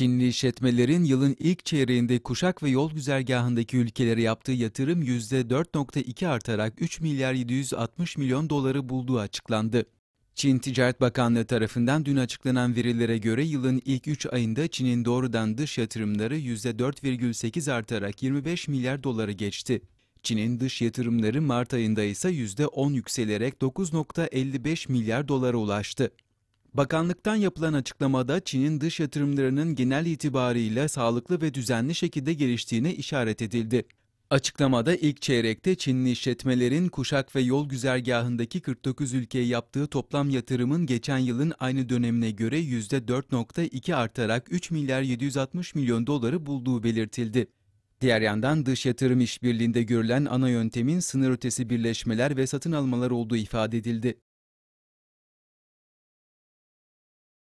Çinli işletmelerin yılın ilk çeyreğinde kuşak ve yol güzergahındaki ülkelere yaptığı yatırım %4.2 artarak 3 milyar 760 milyon doları bulduğu açıklandı. Çin Ticaret Bakanlığı tarafından dün açıklanan verilere göre yılın ilk 3 ayında Çin'in doğrudan dış yatırımları %4,8 artarak 25 milyar doları geçti. Çin'in dış yatırımları Mart ayında ise %10 yükselerek 9.55 milyar dolara ulaştı. Bakanlıktan yapılan açıklamada Çin'in dış yatırımlarının genel itibarıyla sağlıklı ve düzenli şekilde geliştiğine işaret edildi. Açıklamada ilk çeyrekte Çinli işletmelerin kuşak ve yol güzergahındaki 49 ülkeye yaptığı toplam yatırımın geçen yılın aynı dönemine göre %4.2 artarak 3 milyar 760 milyon doları bulduğu belirtildi. Diğer yandan dış yatırım işbirliğinde görülen ana yöntemin sınır ötesi birleşmeler ve satın almalar olduğu ifade edildi.